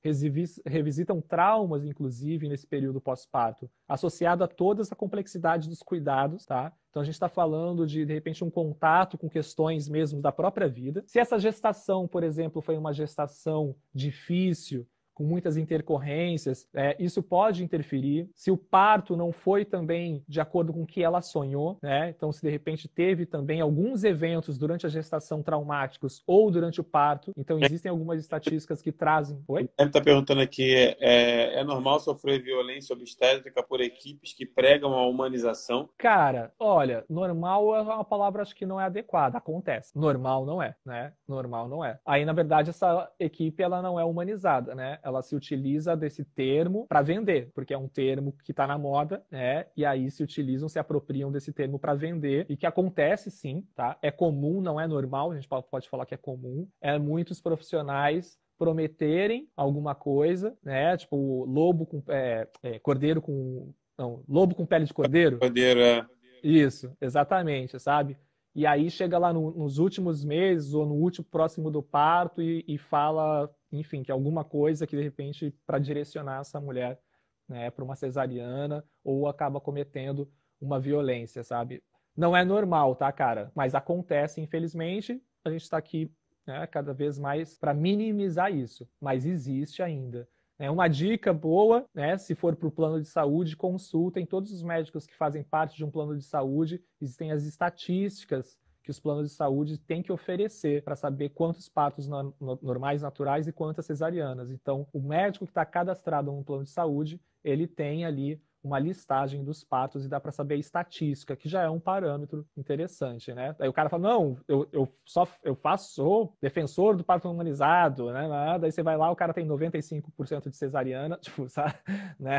revisitam traumas, inclusive, nesse período pós-parto, associado a toda essa complexidade dos cuidados, tá? Então a gente está falando de, de repente, um contato com questões mesmo da própria vida. Se essa gestação, por exemplo, foi uma gestação difícil, com muitas intercorrências, é, isso pode interferir. Se o parto não foi também de acordo com o que ela sonhou, né? Então, se de repente teve também alguns eventos durante a gestação traumáticos ou durante o parto, então existem algumas estatísticas que trazem. Oi? Ele está perguntando aqui: é, é, é normal sofrer violência obstétrica por equipes que pregam a humanização? Cara, olha, normal é uma palavra acho que não é adequada, acontece. Normal não é, né? Normal não é. Aí, na verdade, essa equipe ela não é humanizada, né? Ela se utiliza desse termo para vender, porque é um termo que está na moda, né? E aí se utilizam, se apropriam desse termo para vender e que acontece sim, tá? É comum, não é normal, a gente pode falar que é comum. É muitos profissionais prometerem alguma coisa, né? Tipo lobo com é, é, cordeiro com não, lobo com pele de cordeiro. Cordeiro. É. Isso, exatamente, sabe? E aí chega lá no, nos últimos meses ou no último próximo do parto e, e fala, enfim, que alguma coisa que de repente para direcionar essa mulher né, para uma cesariana ou acaba cometendo uma violência, sabe? Não é normal, tá, cara? Mas acontece, infelizmente. A gente está aqui né, cada vez mais para minimizar isso, mas existe ainda. É uma dica boa, né? Se for para o plano de saúde, consultem todos os médicos que fazem parte de um plano de saúde. Existem as estatísticas que os planos de saúde têm que oferecer para saber quantos partos no, no, normais naturais e quantas cesarianas. Então, o médico que está cadastrado num plano de saúde, ele tem ali uma listagem dos partos e dá para saber a estatística, que já é um parâmetro interessante, né? Aí o cara fala, não, eu, eu só eu faço, sou defensor do parto humanizado, né? Nada. Aí você vai lá, o cara tem 95% de cesariana, tipo, sabe? Né?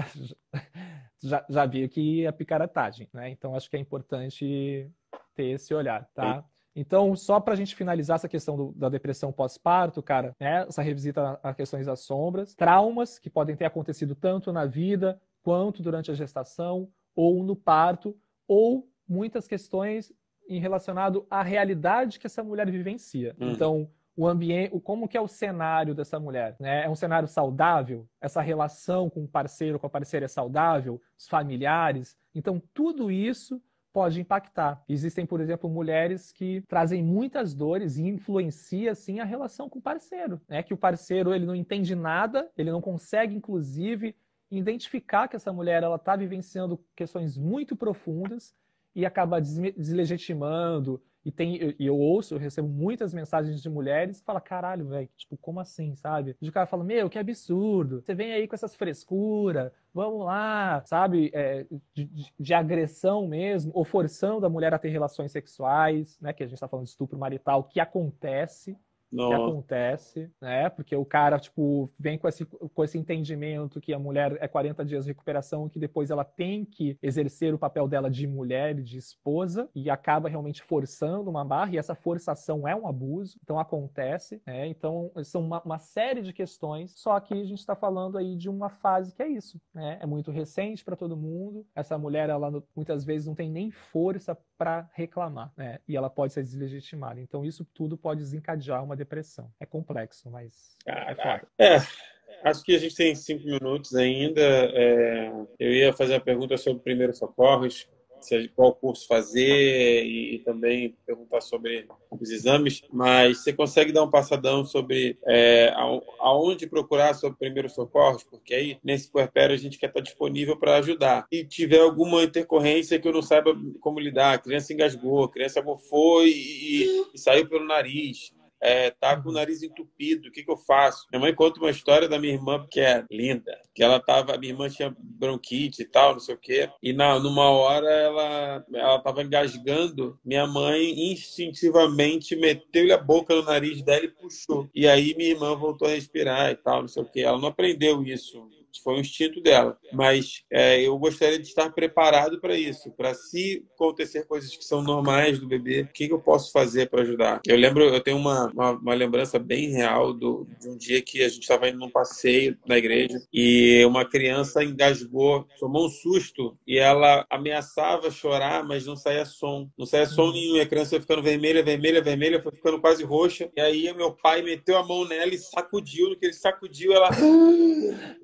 Já, já vi que é picaretagem, né? Então acho que é importante ter esse olhar, tá? E... Então, só para a gente finalizar essa questão do, da depressão pós-parto, cara, né, essa revisita a questões das sombras, traumas que podem ter acontecido tanto na vida quanto durante a gestação ou no parto, ou muitas questões em relacionado à realidade que essa mulher vivencia. Hum. Então, o ambiente, como que é o cenário dessa mulher, né? É um cenário saudável? Essa relação com o parceiro, com a parceira é saudável? Os familiares? Então, tudo isso pode impactar. Existem, por exemplo, mulheres que trazem muitas dores e influencia assim a relação com o parceiro, né? Que o parceiro ele não entende nada, ele não consegue inclusive identificar que essa mulher ela está vivenciando questões muito profundas e acaba deslegitimando. E, tem, e eu ouço, eu recebo muitas mensagens de mulheres que falam, caralho, velho, tipo, como assim, sabe? de cara fala, meu, que absurdo, você vem aí com essas frescuras, vamos lá, sabe? É, de, de, agressão mesmo, ou forçando a mulher a ter relações sexuais, né? Que a gente está falando de estupro marital, que acontece, nossa. que acontece, né? Porque o cara, tipo, vem com esse, com esse entendimento que a mulher é 40 dias de recuperação que depois ela tem que exercer o papel dela de mulher, de esposa, e acaba realmente forçando uma barra, e essa forçação é um abuso, então acontece, né? Então, são uma, uma série de questões, só que a gente está falando aí de uma fase que é isso, né? É muito recente para todo mundo, essa mulher, ela muitas vezes não tem nem força para reclamar, né? E ela pode ser deslegitimada. Então, isso tudo pode desencadear uma depressão. É complexo, mas ah, é É. Acho que a gente tem cinco minutos ainda. É, eu ia fazer a pergunta sobre primeiro socorros, qual curso fazer e, e, também perguntar sobre os exames, mas você consegue dar um passadão sobre é, aonde procurar sobre primeiros socorros, porque aí nesse puerpério a gente quer estar disponível para ajudar. E tiver alguma intercorrência que eu não saiba como lidar, a criança engasgou, a criança bofou e, e, e saiu pelo nariz é, tá com o uhum. nariz entupido, o que, que eu faço? Minha mãe conta uma história da minha irmã que é linda, que ela tava, minha irmã tinha bronquite e tal, não sei o quê, e na, numa hora ela, ela tava engasgando, minha mãe instintivamente meteu-lhe a boca no nariz dela e puxou. E aí minha irmã voltou a respirar e tal, não sei o quê. Ela não aprendeu isso foi um instinto dela. Mas é, eu gostaria de estar preparado para isso, para se acontecer coisas que são normais do bebê, o que, que eu posso fazer para ajudar? Eu lembro, eu tenho uma, uma, uma lembrança bem real do, de um dia que a gente estava indo num passeio na igreja e uma criança engasgou, tomou um susto e ela ameaçava chorar, mas não saía som, não saía som uhum. nenhum. E a criança ia ficando vermelha, vermelha, vermelha, foi ficando quase roxa. E aí meu pai meteu a mão nela e sacudiu, no que ele sacudiu, ela.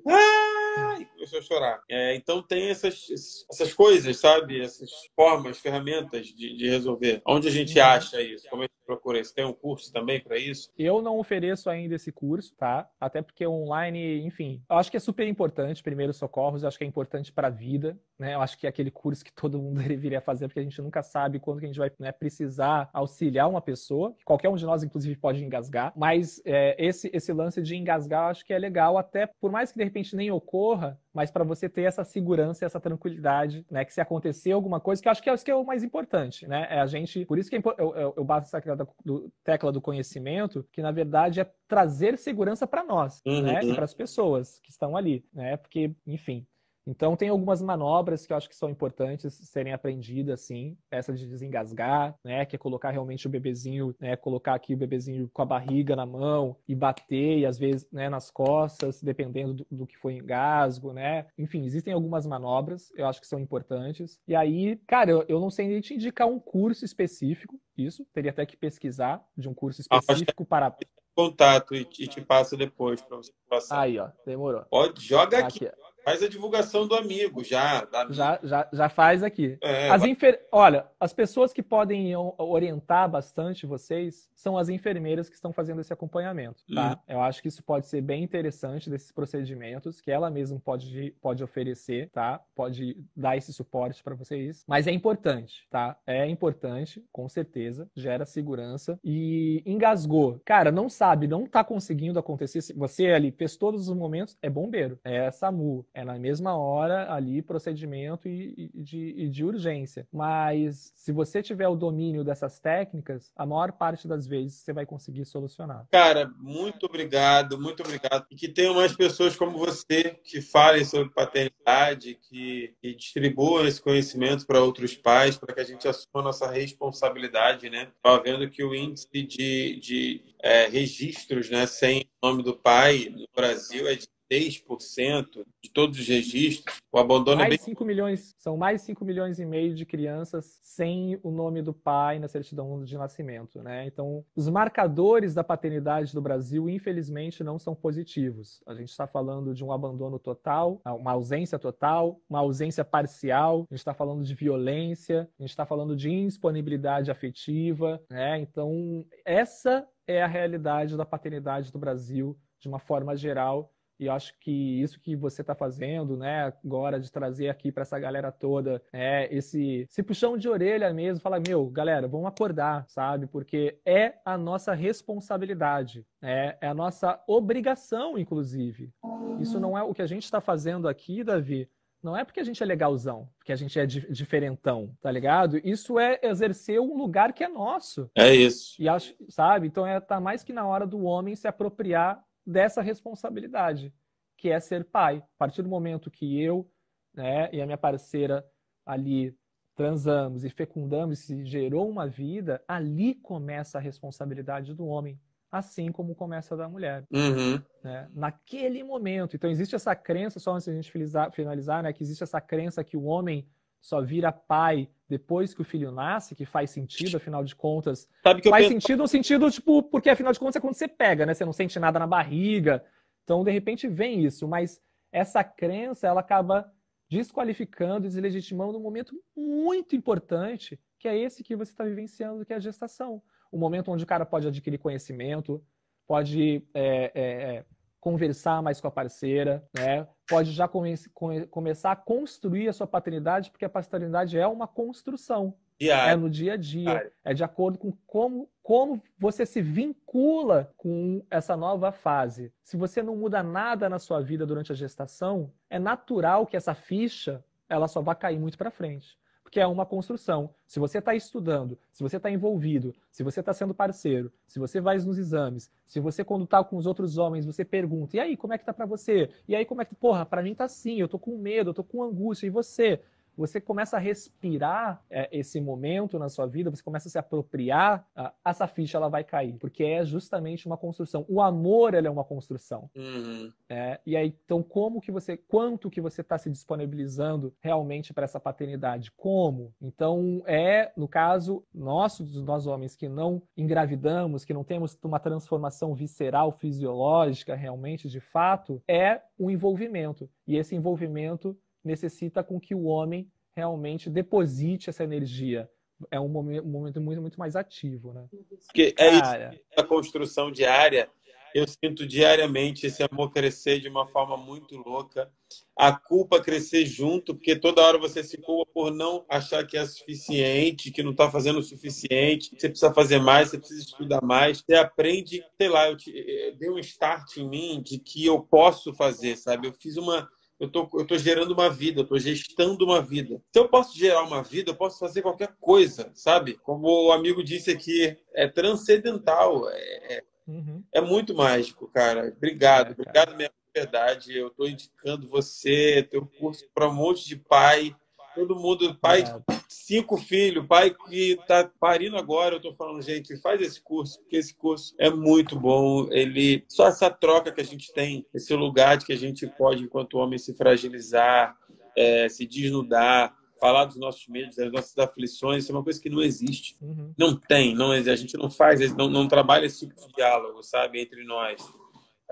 Ah! guy você chorar. É, então tem essas, essas coisas, sabe? Essas formas, ferramentas de, de resolver. Onde a gente uhum. acha isso? Como é que procura isso? Tem um curso também para isso? Eu não ofereço ainda esse curso, tá? Até porque online, enfim, eu acho que é super importante, primeiros socorros, eu acho que é importante para a vida, né? Eu acho que é aquele curso que todo mundo deveria fazer, porque a gente nunca sabe quando que a gente vai né, precisar auxiliar uma pessoa. Qualquer um de nós, inclusive, pode engasgar. Mas é, esse, esse lance de engasgar, eu acho que é legal, até por mais que de repente nem ocorra, mas para você ter essa segurança, essa tranquilidade, né? Que se acontecer alguma coisa, que eu acho que é isso que é o mais importante, né? É a gente. Por isso que é eu, eu, eu bato essa do, tecla do conhecimento, que na verdade é trazer segurança para nós, uhum. né? Uhum. Para as pessoas que estão ali, né? Porque, enfim, então, tem algumas manobras que eu acho que são importantes serem aprendidas, sim. Essa de desengasgar, né? Que é colocar realmente o bebezinho, né? Colocar aqui o bebezinho com a barriga na mão e bater, e às vezes, né? Nas costas, dependendo do, do que foi engasgo, né? Enfim, existem algumas manobras, eu acho que são importantes. E aí, cara, eu, eu não sei nem te indicar um curso específico, isso. Teria até que pesquisar de um curso ah, específico para contato e, te passo depois para você passar. Aí, ó, demorou. Pode, joga tá aqui. aqui. Faz a divulgação do amigo, já. Já, já, já faz aqui. É, as enfer... Olha, as pessoas que podem orientar bastante vocês são as enfermeiras que estão fazendo esse acompanhamento, tá? Hum. Eu acho que isso pode ser bem interessante desses procedimentos que ela mesma pode, pode oferecer, tá? Pode dar esse suporte para vocês. Mas é importante, tá? É importante, com certeza, gera segurança e engasgou. Cara, não sabe, não tá conseguindo acontecer. Você ali fez todos os momentos, é bombeiro, é SAMU, é na mesma hora ali procedimento e, e, de, e de urgência. Mas se você tiver o domínio dessas técnicas, a maior parte das vezes você vai conseguir solucionar. Cara, muito obrigado, muito obrigado. E que tenham mais pessoas como você que falem sobre paternidade, que, que distribuam esse conhecimento para outros pais, para que a gente assuma a nossa responsabilidade, né? Estava vendo que o índice de, de é, registros, né, sem o nome do pai no Brasil é de 6% de todos os registros. O abandono é mais é bem... 5 milhões, são mais 5 milhões e meio de crianças sem o nome do pai na certidão de nascimento, né? Então, os marcadores da paternidade do Brasil, infelizmente, não são positivos. A gente está falando de um abandono total, ah, uma ausência total, uma ausência parcial, a gente está falando de violência, a gente está falando de indisponibilidade afetiva, né? Então, essa é a realidade da paternidade do Brasil de uma forma geral e acho que isso que você está fazendo, né, agora de trazer aqui para essa galera toda, é esse, esse puxão de orelha mesmo, falar, meu, galera, vamos acordar, sabe? Porque é a nossa responsabilidade, né? É a nossa obrigação, inclusive. Isso não é o que a gente está fazendo aqui, Davi, não é porque a gente é legalzão, porque a gente é diferentão, tá ligado? Isso é exercer um lugar que é nosso. É isso. E acho, sabe? Então é tá mais que na hora do homem se apropriar dessa responsabilidade, que é ser pai. A partir do momento que eu né, e a minha parceira ali transamos e fecundamos e gerou uma vida, ali começa a responsabilidade do homem, assim como começa a da mulher. Uhum. Né? Naquele momento. Então existe essa crença, só antes de a gente finalizar, né, que existe essa crença que o homem só vira pai depois que o filho nasce, que faz sentido, afinal de contas. Sabe que faz penso... sentido no sentido, tipo, porque afinal de contas é quando você pega, né? Você não sente nada na barriga. Então, de repente, vem isso, mas essa crença ela acaba desqualificando, deslegitimando um momento muito importante, que é esse que você está vivenciando, que é a gestação. O momento onde o cara pode adquirir conhecimento, pode é, é, é conversar mais com a parceira, né? Pode já come come começar a construir a sua paternidade, porque a paternidade é uma construção. Yeah. Né? É no dia a dia. Yeah. É de acordo com como, como você se vincula com essa nova fase. Se você não muda nada na sua vida durante a gestação, é natural que essa ficha ela só vá cair muito para frente porque é uma construção. Se você está estudando, se você está envolvido, se você está sendo parceiro, se você vai nos exames, se você quando está com os outros homens, você pergunta, e aí, como é que tá para você? E aí, como é que, porra, para mim tá assim, eu tô com medo, eu tô com angústia, e você? você começa a respirar é, esse momento na sua vida, você começa a se apropriar, ah, essa ficha ela vai cair, porque é justamente uma construção. O amor é uma construção. Uhum. É, e aí, então, como que você, quanto que você está se disponibilizando realmente para essa paternidade? Como? Então, é, no caso nosso, nós homens que não engravidamos, que não temos uma transformação visceral, fisiológica, realmente, de fato, é um envolvimento. E esse envolvimento necessita com que o homem realmente deposite essa energia. É um momento, muito, muito mais ativo, né? Porque é Cara... isso, a construção diária, eu sinto diariamente esse amor crescer de uma forma muito louca, a culpa crescer junto, porque toda hora você se culpa por não achar que é suficiente, que não está fazendo o suficiente, você precisa fazer mais, você precisa estudar mais. Você aprende, sei lá, eu, te, eh, eu dei um start em mim de que eu posso fazer, sabe? Eu fiz uma eu tô, eu tô gerando uma vida, eu tô gestando uma vida. Se eu posso gerar uma vida, eu posso fazer qualquer coisa, sabe? Como o amigo disse aqui, é transcendental, é, é uhum. é muito mágico, cara. Obrigado, é, cara. obrigado mesmo, verdade. Eu tô indicando você, teu curso para um monte de pai, todo mundo, pai. É cinco filhos, pai que está parindo agora, eu estou falando, gente, faz esse curso, porque esse curso é muito bom. Ele só essa troca que a gente tem, esse lugar de que a gente pode, enquanto homem, se fragilizar, é, se desnudar, falar dos nossos medos, das nossas aflições, isso é uma coisa que não existe. Uhum. Não tem, não a gente não faz, não, não trabalha esse tipo de diálogo, sabe, entre nós.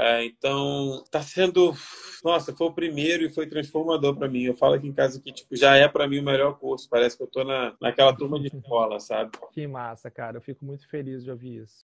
É, então, tá sendo. Nossa, foi o primeiro e foi transformador para mim. Eu falo aqui em casa que tipo, já é para mim o melhor curso. Parece que eu tô na, naquela turma de escola, sabe? Que massa, cara. Eu fico muito feliz de ouvir isso.